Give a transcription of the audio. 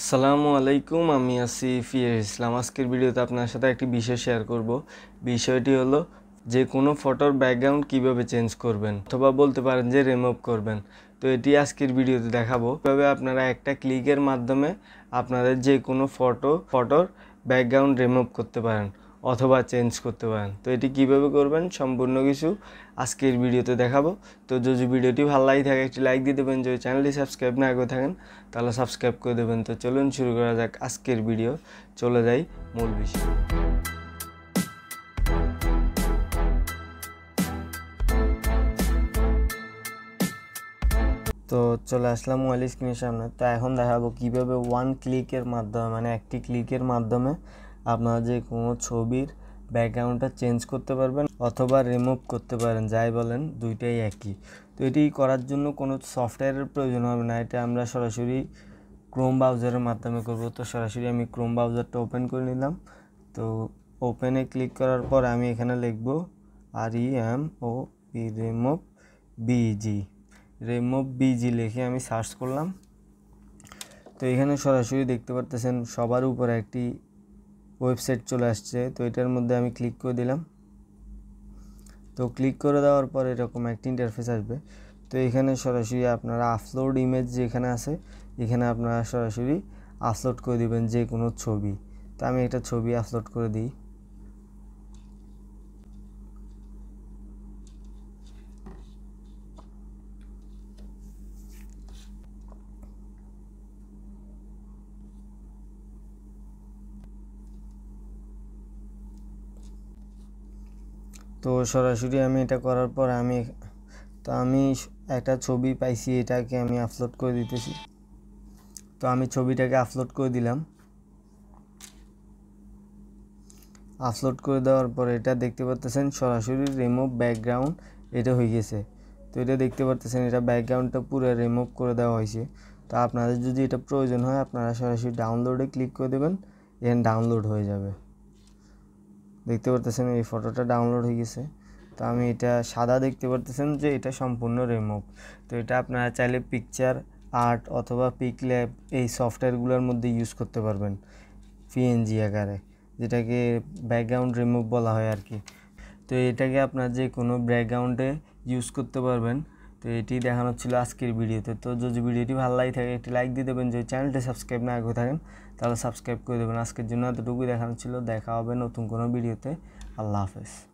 আসসালামু আলাইকুম আমি আছি ফিয়াজ ইসলাম আজকের ভিডিওতে আপনার সাথে একটি বিষয় শেয়ার করব বিষয়টি হলো যে কোনো ফটোর ব্যাকগ্রাউন্ড কিভাবে চেঞ্জ করবেন অথবা বলতে পারেন যে রিমুভ করবেন তো এটি আজকের ভিডিওতে দেখাবো কীভাবে আপনারা একটা ক্লিকের মাধ্যমে আপনাদের যে কোনো ফটো ফটোর ব্যাকগ্রাউন্ড রিমুভ করতে পারেন অথবা চেঞ্জ করতে পারেন তো এটি কিভাবে করবেন সম্পূর্ণ কিছু আজকের ভিডিওতে দেখাবো তো যদি ভিডিওটি ভালো লাগে থাকে একটি লাইক দিয়ে দেবেন যদি চ্যানেলটি সাবস্ক্রাইব না করে থাকেন তাহলে সাবস্ক্রাইব করে দেবেন তো চলুন শুরু করা যাক আজকের ভিডিও চলে যাই মূল বিষয় তো চলে আসলাম মোবাইল স্ক্রিনের সামনে তো এখন দেখাবো কীভাবে ওয়ান ক্লিকের মাধ্যমে মানে একটি ক্লিকের মাধ্যমে আপনারা যে কোনো ছবির ব্যাকগ্রাউন্ডটা চেঞ্জ করতে পারবেন অথবা রিমুভ করতে পারেন যাই বলেন দুইটাই একই তো এটি করার জন্য কোনো সফটওয়্যারের প্রয়োজন হবে না এটা আমরা সরাসরি ক্রোম ব্রাউজারের মাধ্যমে করব তো সরাসরি আমি ক্রোম ব্রাউজারটা ওপেন করে নিলাম তো ওপেনে ক্লিক করার পর আমি এখানে লিখব R E M O V remove BG remove BG লিখে আমি সার্চ করলাম তো এখানে সরাসরি দেখতে পারতেছেন সবার উপরে একটি ওয়েবসাইট চলে আসছে তো এটার মধ্যে আমি ক্লিক করে দিলাম তো ক্লিক করে দেওয়ার পর এরকম একটা ইন্টারফেস আসবে তো এখানে সরাসরি আপনারা আপলোড ইমেজ যেখানে আছে এখানে আপনারা সরাসরি আপলোড করে দিবেন যে কোনো ছবি তো আমি একটা ছবি আপলোড করে দিই তো সরাসরি আমি এটা করার পর আমি তো আমি একটা ছবি পাইছি এটাকে আমি আপলোড করে দিতেছি তো আমি ছবিটাকে আপলোড করে দিলাম আপলোড করে দেওয়ার পর এটা দেখতে পারতেছেন সরাসরি রিমুভ ব্যাকগ্রাউন্ড এটা হয়ে গেছে তো এটা দেখতে পারতেছেন এটা ব্যাকগ্রাউন্ডটা পুরো রিমুভ করে দেওয়া হয়েছে তো আপনাদের যদি এটা প্রয়োজন হয় আপনারা সরাসরি ডাউনলোডে ক্লিক করে দেবেন এখানে ডাউনলোড হয়ে যাবে দেখতে পারতেছেন এই ফটোটা ডাউনলোড হয়ে গেছে তো আমি এটা সাদা দেখতে পারতেছেন যে এটা সম্পূর্ণ রিমুভ তো এটা আপনারা চাইলে পিকচার আর্ট অথবা পিক ল্যাব এই সফটওয়্যারগুলোর মধ্যে ইউজ করতে পারবেন পিএনজি আকারে যেটাকে ব্যাকগ্রাউন্ড রিমুভ বলা হয় আর কি তো এটাকে আপনার যে কোনো ব্যাকগ্রাউন্ডে ইউজ করতে পারবেন তো এটি দেখানো ছিল আজকের ভিডিওতে তো যদি ভিডিওটি ভালো লাগে থাকে একটি লাইক দিয়ে দেবেন যদি চ্যানেলটি সাবস্ক্রাইব না করে থাকেন তাহলে সাবস্ক্রাইব করে দেবেন আজকের জন্য এতটুকুই দেখানো ছিল দেখা হবে নতুন কোনো ভিডিওতে আল্লাহ হাফেজ